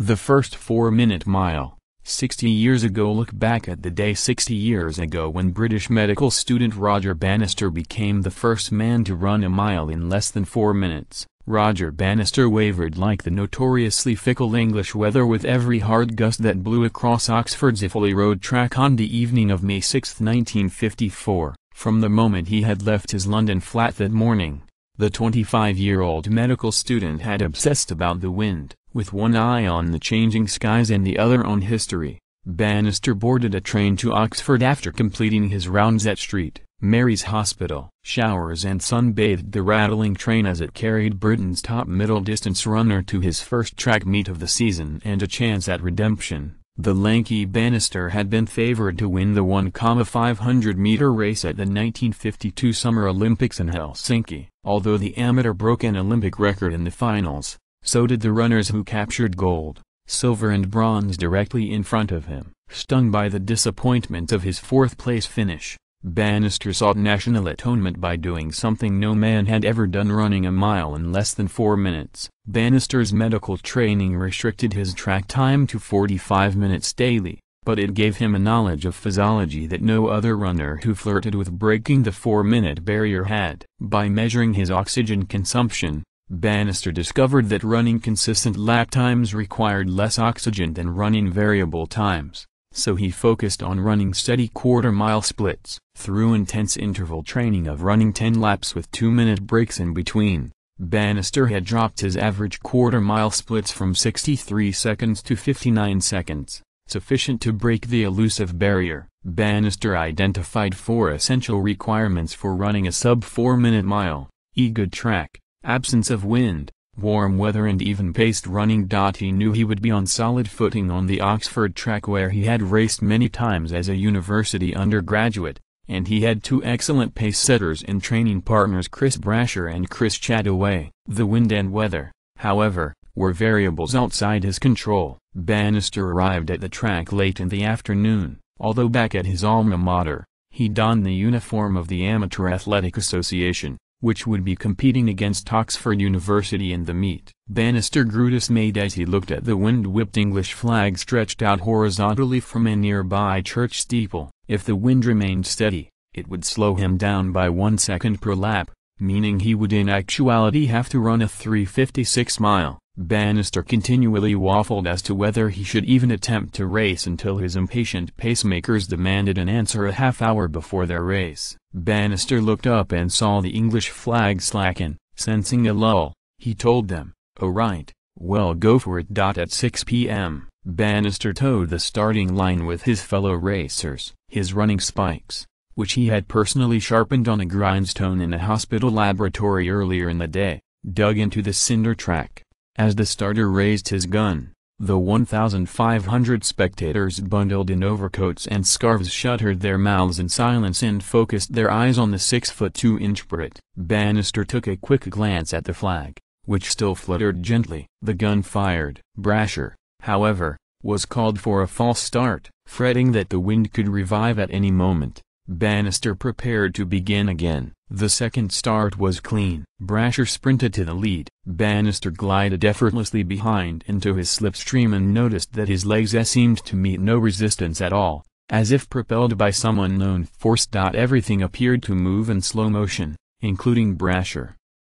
The first four-minute mile, 60 years ago look back at the day 60 years ago when British medical student Roger Bannister became the first man to run a mile in less than four minutes. Roger Bannister wavered like the notoriously fickle English weather with every hard gust that blew across Oxford's Iffley Road track on the evening of May 6, 1954. From the moment he had left his London flat that morning, the 25-year-old medical student had obsessed about the wind. With one eye on the changing skies and the other on history, Bannister boarded a train to Oxford after completing his rounds at St. Mary's Hospital. Showers and sunbathed the rattling train as it carried Britain's top middle distance runner to his first track meet of the season and a chance at redemption. The lanky Bannister had been favored to win the 1,500-meter race at the 1952 Summer Olympics in Helsinki, although the amateur broke an Olympic record in the finals. So did the runners who captured gold, silver and bronze directly in front of him. Stung by the disappointment of his fourth-place finish, Bannister sought national atonement by doing something no man had ever done running a mile in less than four minutes. Bannister's medical training restricted his track time to 45 minutes daily, but it gave him a knowledge of physiology that no other runner who flirted with breaking the four-minute barrier had. By measuring his oxygen consumption, Bannister discovered that running consistent lap times required less oxygen than running variable times, so he focused on running steady quarter-mile splits. Through intense interval training of running 10 laps with 2-minute breaks in between, Bannister had dropped his average quarter-mile splits from 63 seconds to 59 seconds, sufficient to break the elusive barrier. Bannister identified four essential requirements for running a sub-4-minute mile, E good track, absence of wind, warm weather and even paced running. He knew he would be on solid footing on the Oxford track where he had raced many times as a university undergraduate, and he had two excellent pace setters and training partners Chris Brasher and Chris Chadaway. The wind and weather, however, were variables outside his control. Bannister arrived at the track late in the afternoon, although back at his alma mater, he donned the uniform of the Amateur Athletic Association, which would be competing against Oxford University in the meet. Bannister grew dismayed as he looked at the wind-whipped English flag stretched out horizontally from a nearby church steeple. If the wind remained steady, it would slow him down by one second per lap, meaning he would in actuality have to run a 356 mile Bannister continually waffled as to whether he should even attempt to race until his impatient pacemakers demanded an answer a half hour before their race. Bannister looked up and saw the English flag slacken, sensing a lull, he told them, "All right, well go for it." At 6 p.m., Bannister towed the starting line with his fellow racers. His running spikes, which he had personally sharpened on a grindstone in a hospital laboratory earlier in the day, dug into the cinder track. As the starter raised his gun, the 1,500 spectators bundled in overcoats and scarves shuttered their mouths in silence and focused their eyes on the 6-foot-2-inch Brit. Bannister took a quick glance at the flag, which still fluttered gently. The gun fired. Brasher, however, was called for a false start, fretting that the wind could revive at any moment. Bannister prepared to begin again. The second start was clean. Brasher sprinted to the lead. Bannister glided effortlessly behind into his slipstream and noticed that his legs seemed to meet no resistance at all, as if propelled by some unknown force. Everything appeared to move in slow motion, including Brasher.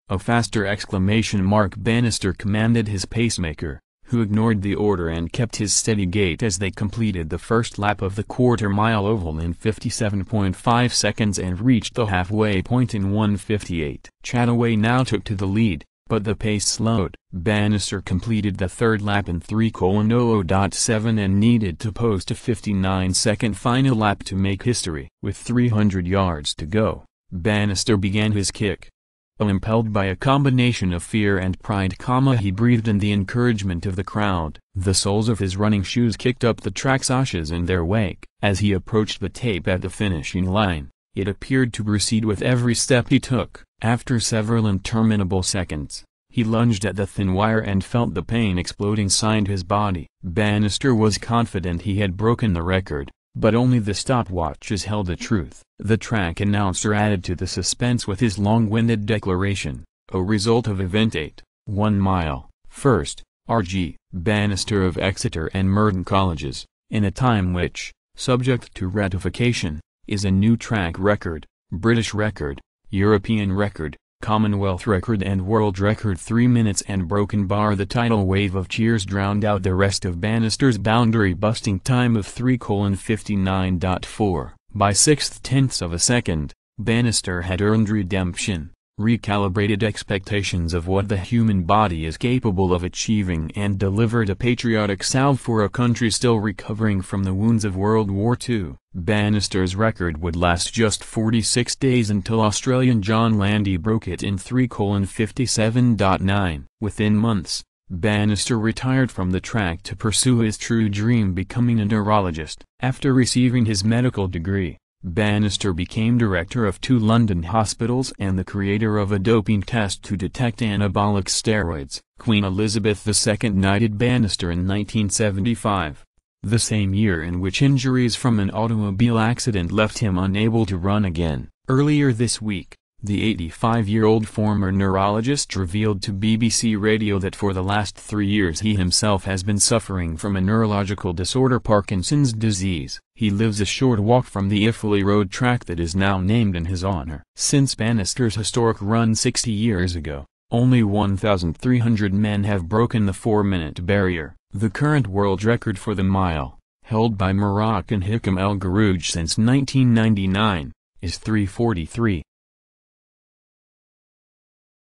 A faster exclamation mark Bannister commanded his pacemaker, who ignored the order and kept his steady gait as they completed the first lap of the quarter-mile oval in 57.5 seconds and reached the halfway point in 158. Chataway now took to the lead, but the pace slowed. Bannister completed the third lap in 3.00.7 and needed to post a 59-second final lap to make history. With 300 yards to go, Bannister began his kick impelled by a combination of fear and pride, he breathed in the encouragement of the crowd. The soles of his running shoes kicked up the track's ashes in their wake. As he approached the tape at the finishing line, it appeared to proceed with every step he took. After several interminable seconds, he lunged at the thin wire and felt the pain explode inside his body. Bannister was confident he had broken the record, but only the stopwatches held the truth. The track announcer added to the suspense with his long-winded declaration, a result of Event 8, 1 mile, 1st, R.G. Bannister of Exeter and Merton Colleges, in a time which, subject to ratification, is a new track record, British record, European record, Commonwealth record and world record 3 minutes and broken bar the tidal wave of cheers drowned out the rest of Bannister's boundary busting time of 3:59.4 by six-tenths of a second. Bannister had earned redemption recalibrated expectations of what the human body is capable of achieving and delivered a patriotic salve for a country still recovering from the wounds of World War II. Bannister's record would last just 46 days until Australian John Landy broke it in 3,57.9. Within months, Bannister retired from the track to pursue his true dream becoming a neurologist. After receiving his medical degree, Bannister became director of two London hospitals and the creator of a doping test to detect anabolic steroids. Queen Elizabeth II knighted Bannister in 1975, the same year in which injuries from an automobile accident left him unable to run again. Earlier this week, the 85-year-old former neurologist revealed to BBC Radio that for the last three years he himself has been suffering from a neurological disorder Parkinson's disease. He lives a short walk from the Ifley Road track that is now named in his honor. Since Bannister's historic run 60 years ago, only 1,300 men have broken the four-minute barrier, the current world record for the mile, held by Moroccan Hikam El Garouj since 1999, is 343.